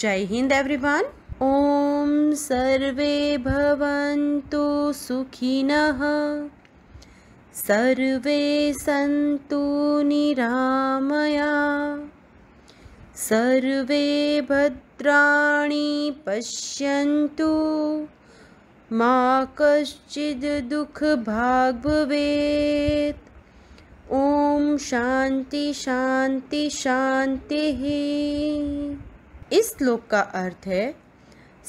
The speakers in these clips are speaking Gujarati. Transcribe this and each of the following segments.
જય હિન્દ એવરીવન ઓમ સર્વે ભવન્તુ સુખિનઃ સર્વે સંતુ નિરામયા સર્વે ભદ્રાણી પશ્યંતુ મા કશ્ચિદ દુઃખ ભાગ ભવેત ઓમ શાંતિ શાંતિ શાંતિ इस श्लोक का अर्थ है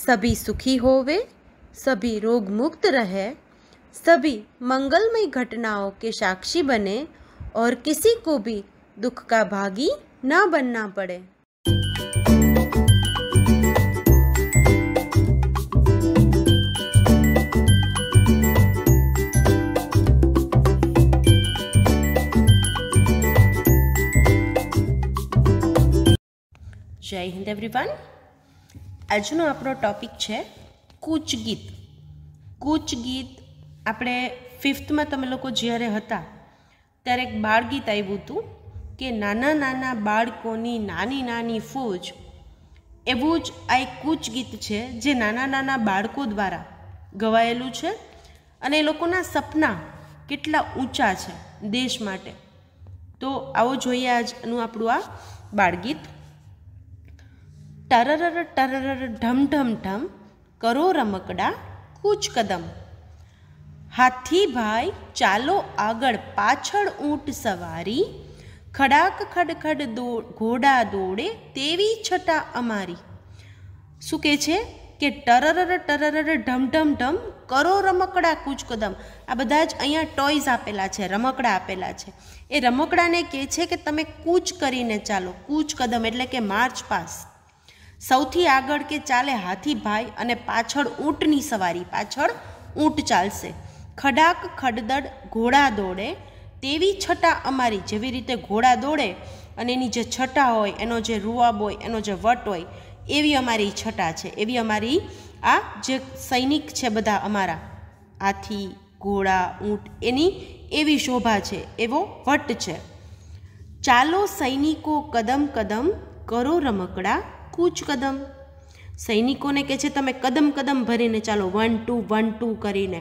सभी सुखी होवे सभी रोग मुक्त रहे सभी मंगलमय घटनाओं के साक्षी बने और किसी को भी दुख का भागी ना बनना पड़े જય હિન્દ એવરીવન આજનો આપણો ટોપિક છે કૂચ ગીત કૂચ ગીત આપણે ફિફ્થમાં તમે લોકો જ્યારે હતા ત્યારે એક બાળગીત આવ્યું હતું કે નાના નાના બાળકોની નાની નાની ફોજ એવું જ આ એક કૂચ ગીત છે જે નાના નાના બાળકો દ્વારા ગવાયેલું છે અને એ લોકોના સપના કેટલા ઊંચા છે દેશ માટે તો આવો જોઈએ આજનું આપણું આ બાળગીત ટરરર ટરરર ઢમ ઢમ ઢમ કરો રમકડા કૂચ કદમ હાથી ભાઈ ચાલો આગળ પાછળ ઊંટ સવારી ખડાક ખડખડ દો ઘોડા દોડે તેવી છટા અમારી શું કહે છે કે ટરરર ટરરર ઢમ ઢમ ઢમ કરો રમકડા કૂચ કદમ આ બધા જ અહીંયા ટોયઝ આપેલા છે રમકડા આપેલા છે એ રમકડાને કહે છે કે તમે કૂચ કરીને ચાલો કૂચ કદમ એટલે કે માર્ચ પાસ સૌથી આગળ કે ચાલે હાથી ભાઈ અને પાછળ ઊંટની સવારી પાછળ ઊંટ ચાલશે ખડાક ખડદડ ઘોડા દોડે તેવી છટા અમારી જેવી રીતે ઘોડા દોડે અને એની જે છટા હોય એનો જે રૂઆબ હોય એનો જે વટ હોય એવી અમારી છટા છે એવી અમારી આ જે સૈનિક છે બધા અમારા હાથી ઘોડા ઊંટ એની એવી શોભા છે એવો વટ છે ચાલો સૈનિકો કદમ કદમ કરો રમકડા કૂચ કદમ સૈનિકોને કહે છે તમે કદમ કદમ ભરીને ચાલો વન ટુ વન ટુ કરીને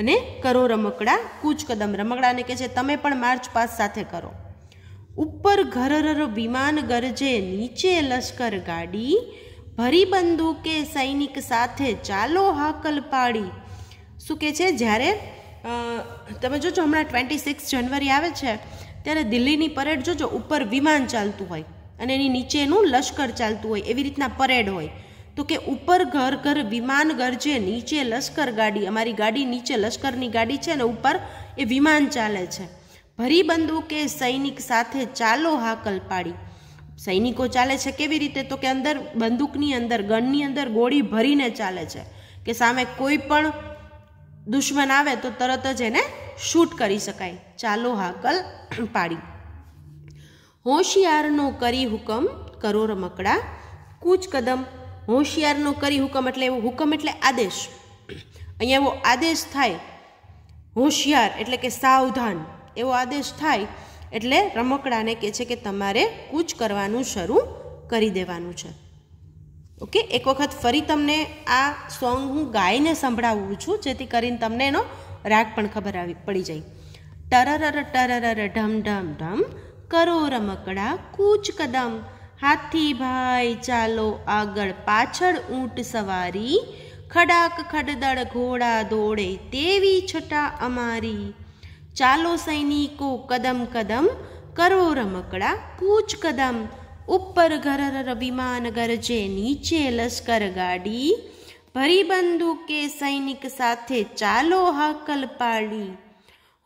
અને કરો રમકડા કૂચ કદમ રમકડાને કહે છે તમે પણ માર્ચ પાસ સાથે કરો ઉપર ઘરર વિમાન ગરજે નીચે લશ્કર ગાડી ભરી બંદૂકે સૈનિક સાથે ચાલો હાકલ પાડી શું કહે છે જ્યારે તમે જોજો હમણાં ટ્વેન્ટી સિક્સ જનવરી આવે છે ત્યારે દિલ્હીની પરેડ જોજો ઉપર વિમાન ચાલતું હોય અને એની નીચેનું લશ્કર ચાલતું હોય એવી રીતના પરેડ હોય તો કે ઉપર ઘર ઘર વિમાન ગરજે નીચે લશ્કર ગાડી અમારી ગાડી નીચે લશ્કરની ગાડી છે ને ઉપર એ વિમાન ચાલે છે ભરી બંદૂકે સૈનિક સાથે ચાલો હાકલ પાડી સૈનિકો ચાલે છે કેવી રીતે તો કે અંદર બંદૂકની અંદર ગનની અંદર ગોળી ભરીને ચાલે છે કે સામે કોઈ પણ દુશ્મન આવે તો તરત જ એને શૂટ કરી શકાય ચાલો હાકલ પાડી હોશિયારનો કરી હુકમ કરો રમકડા કૂચ કદમ હોશિયારનો કરી હુકમ એટલે એવો હુકમ એટલે આદેશ અહીંયા એવો આદેશ થાય હોશિયાર એટલે કે સાવધાન એવો આદેશ થાય એટલે રમકડાને કહે છે કે તમારે કૂચ કરવાનું શરૂ કરી દેવાનું છે ઓકે એક વખત ફરી તમને આ સોંગ હું ગાઈને સંભળાવું છું જેથી કરીને તમને એનો રાગ પણ ખબર આવી પડી જાય ટરરર ટરરર ઢમ ઢમ ઢમ કરો રમકડા કૂચ કદમ હાથી ભાઈ ચાલો આગળ પાછળ ઊંટ સવારી ખડાક ખડદડ ઘોડા દોડે તેવી છટા અમારી ચાલો સૈનિકો કદમ કદમ કરો રમકડા કૂચ કદમ ઉપર ઘરર વિમાન ગરજે નીચે લશ્કર ગાડી ભરી બંદૂકે સૈનિક સાથે ચાલો હાકલ પાડી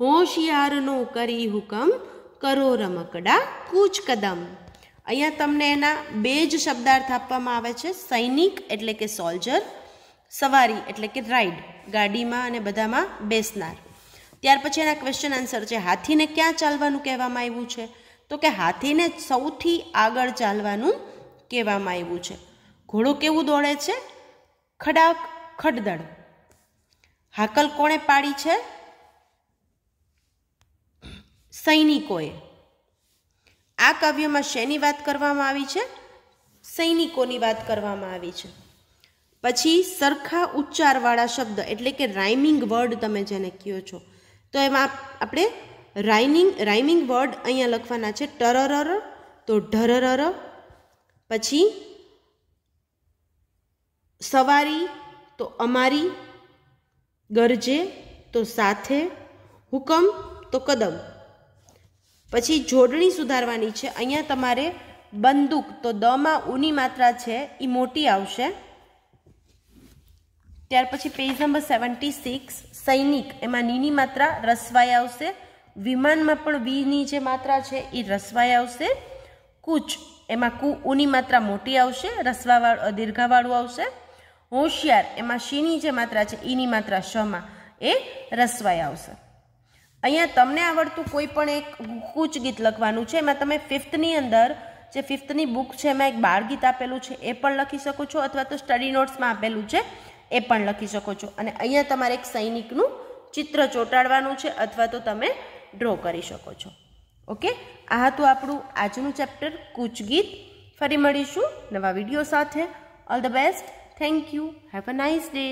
હોશિયારનો કરી હુકમ કરો રમકડા કૂચ કદમ અહીંયા તમને એના બે જ શબ્દાર્થ આપવામાં આવે છે સૈનિક એટલે કે સોલ્જર સવારી એટલે કે રાઈડ ગાડીમાં અને બધામાં બેસનાર ત્યાર પછી એના ક્વેશ્ચન આન્સર છે હાથીને ક્યાં ચાલવાનું કહેવામાં આવ્યું છે તો કે હાથીને સૌથી આગળ ચાલવાનું કહેવામાં આવ્યું છે ઘોડો કેવું દોડે છે ખડાક ખડદડ હાકલ કોણે પાડી છે સૈનિકોએ આ કાવ્યમાં શેની વાત કરવામાં આવી છે સૈનિકોની વાત કરવામાં આવી છે પછી સરખા ઉચ્ચારવાળા શબ્દ એટલે કે રાઇમિંગ વર્ડ તમે જેને કહો છો તો એમાં આપણે રાઇમિંગ રાઇમિંગ વર્ડ અહીંયા લખવાના છે ટરરર તો ઢરરર પછી સવારી તો અમારી ગરજે તો સાથે હુકમ તો કદમ પછી જોડણી સુધારવાની છે અહીંયા તમારે બંદૂક તો દમાં ઉની માત્રા છે એ મોટી આવશે ત્યાર પછી પેજ નંબર સેવન્ટી સિક્સ સૈનિક એમાં નીની માત્રા રસવાય આવશે વિમાનમાં પણ વીની જે માત્રા છે એ રસવાય આવશે કૂચ એમાં કુ ઉની માત્રા મોટી આવશે રસવાવાળું દીર્ઘાવાળું આવશે હોશિયાર એમાં શીની જે માત્રા છે ઈની માત્રા શમાં એ રસવાય આવશે અહીંયા તમને આવડતું કોઈ પણ એક કૂચ ગીત લખવાનું છે એમાં તમે ફિફ્થની અંદર જે ફિફ્થની બુક છે એમાં એક બાળ ગીત આપેલું છે એ પણ લખી શકો છો અથવા તો સ્ટડી નોટ્સમાં આપેલું છે એ પણ લખી શકો છો અને અહીંયા તમારે એક સૈનિકનું ચિત્ર ચોંટાડવાનું છે અથવા તો તમે ડ્રો કરી શકો છો ઓકે આ હતું આપણું આજનું ચેપ્ટર કૂચ ગીત ફરી મળીશું નવા વિડીયો સાથે all the best thank you have a nice day